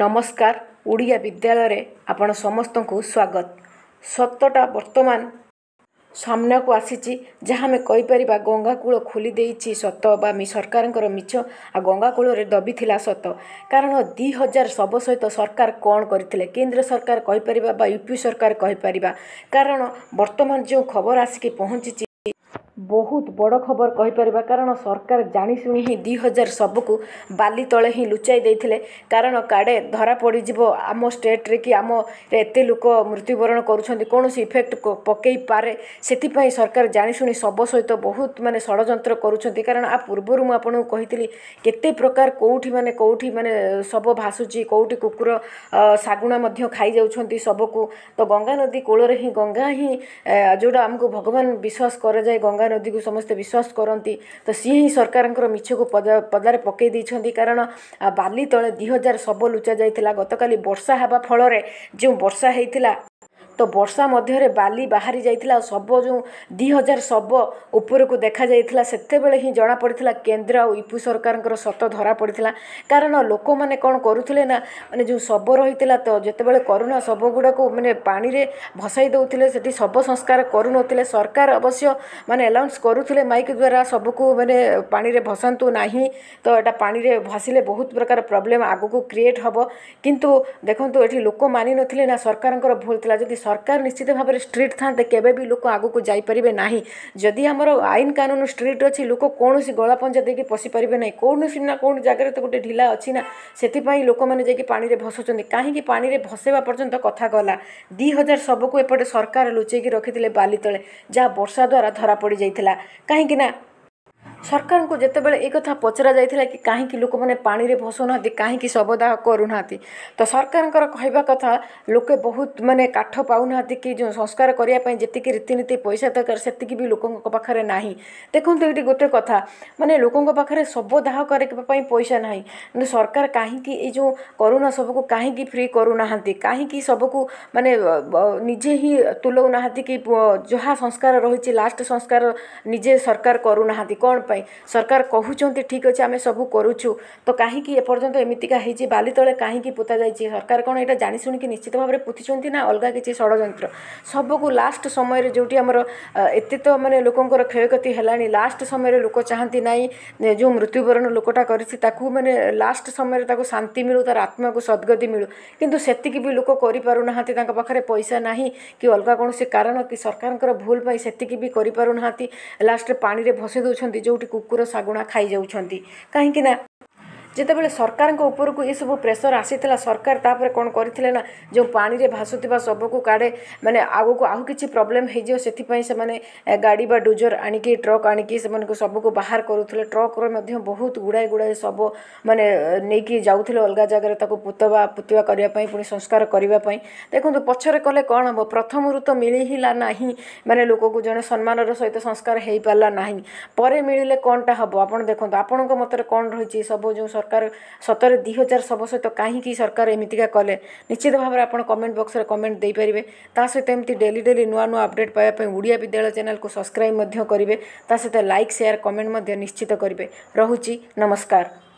ନମସ୍କାର ଓଡ଼ିଆ ବିଦ୍ୟାଳୟରେ ଆପଣ ସମସ୍ତଙ୍କୁ ସ୍ୱାଗତ ସତଟା ବର୍ତ୍ତମାନ ସାମ୍ନାକୁ ଆସିଛି ଯାହା ଆମେ କହିପାରିବା ଗଙ୍ଗାକୂଳ ଖୋଲି ଦେଇଛି ସତ ବା ସରକାରଙ୍କର ମିଛ ଆଉ ଗଙ୍ଗାକୂଳରେ ଦବିଥିଲା ସତ କାରଣ ଦୁଇ ହଜାର ଶବ ସହିତ ସରକାର କ'ଣ କରିଥିଲେ କେନ୍ଦ୍ର ସରକାର କହିପାରିବା ବା ୟୁପି ସରକାର କହିପାରିବା କାରଣ ବର୍ତ୍ତମାନ ଯେଉଁ ଖବର ଆସିକି ପହଞ୍ଚିଛି ବହୁତ ବଡ଼ ଖବର କହିପାରିବା କାରଣ ସରକାର ଜାଣିଶୁଣି ହିଁ ଦୁଇ ହଜାର ସବୁକୁ ବାଲି ତଳେ ହିଁ ଲୁଚାଇ ଦେଇଥିଲେ କାରଣ କାଡ଼େ ଧରା ପଡ଼ିଯିବ ଆମ ଷ୍ଟେଟ୍ରେ କି ଆମରେ ଏତେ ଲୋକ ମୃତ୍ୟୁବରଣ କରୁଛନ୍ତି କୌଣସି ଇଫେକ୍ଟ ପକେଇ ପାରେ ସେଥିପାଇଁ ସରକାର ଜାଣିଶୁଣି ଶବ ସହିତ ବହୁତ ମାନେ ଷଡ଼ଯନ୍ତ୍ର କରୁଛନ୍ତି କାରଣ ଆ ପୂର୍ବରୁ ମୁଁ ଆପଣଙ୍କୁ କହିଥିଲି କେତେ ପ୍ରକାର କେଉଁଠି ମାନେ କେଉଁଠି ମାନେ ଶବ ଭାସୁଛି କେଉଁଠି କୁକୁର ଶାଗୁଣା ମଧ୍ୟ ଖାଇଯାଉଛନ୍ତି ଶବକୁ ତ ଗଙ୍ଗା ନଦୀ କୂଳରେ ହିଁ ଗଙ୍ଗା ହିଁ ଯେଉଁଟା ଆମକୁ ଭଗବାନ ବିଶ୍ୱାସ କର କରାଯାଏ ଗଙ୍ଗା ନଦୀକୁ ସମସ୍ତେ ବିଶ୍ୱାସ କରନ୍ତି ତ ସିଏ ହିଁ ସରକାରଙ୍କର ମିଛକୁ ପଦାରେ ପକାଇ ଦେଇଛନ୍ତି କାରଣ ବାଲି ତଳେ ଦୁଇ ହଜାର ଶବ ଲୁଚା ଯାଇଥିଲା ଗତକାଲି ବର୍ଷା ହେବା ଫଳରେ ଯେଉଁ ବର୍ଷା ହେଇଥିଲା ତ ବର୍ଷା ମଧ୍ୟରେ ବାଲି ବାହାରି ଯାଇଥିଲା ଆଉ ଶବ ଯେଉଁ ଦୁଇ ହଜାର ଶବ ଉପରକୁ ଦେଖାଯାଇଥିଲା ସେତେବେଳେ ହିଁ ଜଣାପଡ଼ିଥିଲା କେନ୍ଦ୍ର ଆଉ ୟୁପି ସରକାରଙ୍କର ସତ ଧରା ପଡ଼ିଥିଲା କାରଣ ଲୋକମାନେ କ'ଣ କରୁଥିଲେ ନା ମାନେ ଯେଉଁ ଶବ ରହିଥିଲା ତ ଯେତେବେଳେ କରୋନା ଶବଗୁଡ଼ାକୁ ମାନେ ପାଣିରେ ଭସାଇ ଦେଉଥିଲେ ସେଠି ଶବ ସଂସ୍କାର କରୁନଥିଲେ ସରକାର ଅବଶ୍ୟ ମାନେ ଆନାଉନ୍ସ କରୁଥିଲେ ମାଇକ୍ ଦ୍ୱାରା ଶବକୁ ମାନେ ପାଣିରେ ଭସାନ୍ତୁ ନାହିଁ ତ ଏଇଟା ପାଣିରେ ଭାସିଲେ ବହୁତ ପ୍ରକାର ପ୍ରୋବ୍ଲେମ୍ ଆଗକୁ କ୍ରିଏଟ୍ ହେବ କିନ୍ତୁ ଦେଖନ୍ତୁ ଏଠି ଲୋକ ମାନିନଥିଲେ ନା ସରକାରଙ୍କର ଭୁଲ ଥିଲା ଯଦି ସରକାର ନିଶ୍ଚିତ ଭାବରେ ଷ୍ଟ୍ରିକ୍ଟ ଥାନ୍ତେ କେବେ ବି ଲୋକ ଆଗକୁ ଯାଇପାରିବେ ନାହିଁ ଯଦି ଆମର ଆଇନ କାନୁନ ଷ୍ଟ୍ରିକ୍ଟ ଅଛି ଲୋକ କୌଣସି ଗଳାପଞ୍ଜା ଦେଇକି ପଶିପାରିବେ ନାହିଁ କୌଣସି ନା କୌଣସି ଜାଗାରେ ତ ଗୋଟେ ଢିଲା ଅଛି ନା ସେଥିପାଇଁ ଲୋକମାନେ ଯାଇକି ପାଣିରେ ଭସୁଛନ୍ତି କାହିଁକି ପାଣିରେ ଭସେଇବା ପର୍ଯ୍ୟନ୍ତ କଥା ଗଲା ଦୁଇ ହଜାର ଶବକୁ ଏପଟେ ସରକାର ଲୁଚେଇକି ରଖିଥିଲେ ବାଲି ତଳେ ଯାହା ବର୍ଷା ଦ୍ୱାରା ଧରା ପଡ଼ିଯାଇଥିଲା କାହିଁକି ନା ସରକାରଙ୍କୁ ଯେତେବେଳେ ଏ କଥା ପଚରା ଯାଇଥିଲା କି କାହିଁକି ଲୋକମାନେ ପାଣିରେ ଭସୁନାହାନ୍ତି କାହିଁକି ଶବଦାହ କରୁନାହାନ୍ତି ତ ସରକାରଙ୍କର କହିବା କଥା ଲୋକେ ବହୁତ ମାନେ କାଠ ପାଉନାହାନ୍ତି କି ଯେଉଁ ସଂସ୍କାର କରିବା ପାଇଁ ଯେତିକି ରୀତିନୀତି ପଇସା ଦରକାର ସେତିକି ବି ଲୋକଙ୍କ ପାଖରେ ନାହିଁ ଦେଖନ୍ତୁ ଏଇଠି ଗୋଟେ କଥା ମାନେ ଲୋକଙ୍କ ପାଖରେ ଶବଦାହ କରିବା ପାଇଁ ପଇସା ନାହିଁ କିନ୍ତୁ ସରକାର କାହିଁକି ଏଇ ଯେଉଁ କରୁଣା ସବୁକୁ କାହିଁକି ଫ୍ରି କରୁନାହାନ୍ତି କାହିଁକି ସବୁକୁ ମାନେ ନିଜେ ହିଁ ତୁଲଉନାହାନ୍ତି କି ଯାହା ସଂସ୍କାର ରହିଛି ଲାଷ୍ଟ ସଂସ୍କାର ନିଜେ ସରକାର କରୁନାହାନ୍ତି କ'ଣ ପାଇଁ ପାଇଁ ସରକାର କହୁଛନ୍ତି ଠିକ୍ ଅଛି ଆମେ ସବୁ କରୁଛୁ ତ କାହିଁକି ଏପର୍ଯ୍ୟନ୍ତ ଏମିତିକା ହେଇଛି ବାଲି ତଳେ କାହିଁକି ପୋତା ଯାଇଛି ସରକାର କ'ଣ ଏଇଟା ଜାଣି ଶୁଣିକି ନିଶ୍ଚିତ ଭାବରେ ପୋତିଛନ୍ତି ନା ଅଲଗା କିଛି ଷଡ଼ଯନ୍ତ୍ର ସବୁକୁ ଲାଷ୍ଟ ସମୟରେ ଯେଉଁଠି ଆମର ଏତେ ତ ମାନେ ଲୋକଙ୍କର କ୍ଷୟକ୍ଷତି ହେଲାଣି ଲାଷ୍ଟ ସମୟରେ ଲୋକ ଚାହାନ୍ତି ନାହିଁ ଯେଉଁ ମୃତ୍ୟୁବରଣ ଲୋକଟା କରିଛି ତାକୁ ମାନେ ଲାଷ୍ଟ ସମୟରେ ତାକୁ ଶାନ୍ତି ମିଳୁ ତାର ଆତ୍ମାକୁ ସଦ୍ଗତି ମିଳୁ କିନ୍ତୁ ସେତିକି ବି ଲୋକ କରିପାରୁନାହାନ୍ତି ତାଙ୍କ ପାଖରେ ପଇସା ନାହିଁ କି ଅଲଗା କୌଣସି କାରଣ କି ସରକାରଙ୍କର ଭୁଲ ପାଇଁ ସେତିକି ବି କରିପାରୁନାହାନ୍ତି ଲାଷ୍ଟରେ ପାଣିରେ ଭସେଇ ଦେଉଛନ୍ତି ଯେଉଁଠି କୁକୁର ଶାଗୁଣା ଖାଇଯାଉଛନ୍ତି କାହିଁକି ନା ଯେତେବେଳେ ସରକାରଙ୍କ ଉପରକୁ ଏସବୁ ପ୍ରେସର ଆସିଥିଲା ସରକାର ତାପରେ କ'ଣ କରିଥିଲେ ନା ଯେଉଁ ପାଣିରେ ଭାସୁଥିବା ଶବକୁ କାଢ଼େ ମାନେ ଆଗକୁ ଆଉ କିଛି ପ୍ରୋବ୍ଲେମ୍ ହେଇଯିବ ସେଥିପାଇଁ ସେମାନେ ଗାଡ଼ି ବା ଡୁଜର ଆଣିକି ଟ୍ରକ୍ ଆଣିକି ସେମାନଙ୍କୁ ଶବକୁ ବାହାର କରୁଥିଲେ ଟ୍ରକ୍ରେ ମଧ୍ୟ ବହୁତ ଗୁଡ଼ାଏ ଗୁଡ଼ାଏ ଶବ ମାନେ ନେଇକି ଯାଉଥିଲେ ଅଲଗା ଜାଗାରେ ତାକୁ ପୋତବା ପୋତିବା କରିବା ପାଇଁ ପୁଣି ସଂସ୍କାର କରିବା ପାଇଁ ଦେଖନ୍ତୁ ପଛରେ କଲେ କ'ଣ ହେବ ପ୍ରଥମରୁ ତ ମିଳିଲା ନାହିଁ ମାନେ ଲୋକକୁ ଜଣେ ସମ୍ମାନର ସହିତ ସଂସ୍କାର ହେଇପାରିଲା ନାହିଁ ପରେ ମିଳିଲେ କ'ଣଟା ହେବ ଆପଣ ଦେଖନ୍ତୁ ଆପଣଙ୍କ ମତରେ କ'ଣ ରହିଛି ସବୁ ଯେଉଁ ସରକାର ସତରେ ଦୁଇ ହଜାର ସବ ସହିତ କାହିଁକି ସରକାର ଏମିତିକା କଲେ ନିଶ୍ଚିତ ଭାବରେ ଆପଣ କମେଣ୍ଟ ବକ୍ସରେ କମେଣ୍ଟ ଦେଇପାରିବେ ତା ସହିତ ଏମିତି ଡେଲି ଡେଲି ନୂଆ ନୂଆ ଅପଡ଼େଟ୍ ପାଇବା ପାଇଁ ଓଡ଼ିଆ ବିଦ୍ୟାଳୟ ଚ୍ୟାନେଲକୁ ସବସ୍କ୍ରାଇବ୍ ମଧ୍ୟ କରିବେ ତା ସହିତ ଲାଇକ୍ ସେୟାର କମେଣ୍ଟ ମଧ୍ୟ ନିଶ୍ଚିତ କରିବେ ରହୁଛି ନମସ୍କାର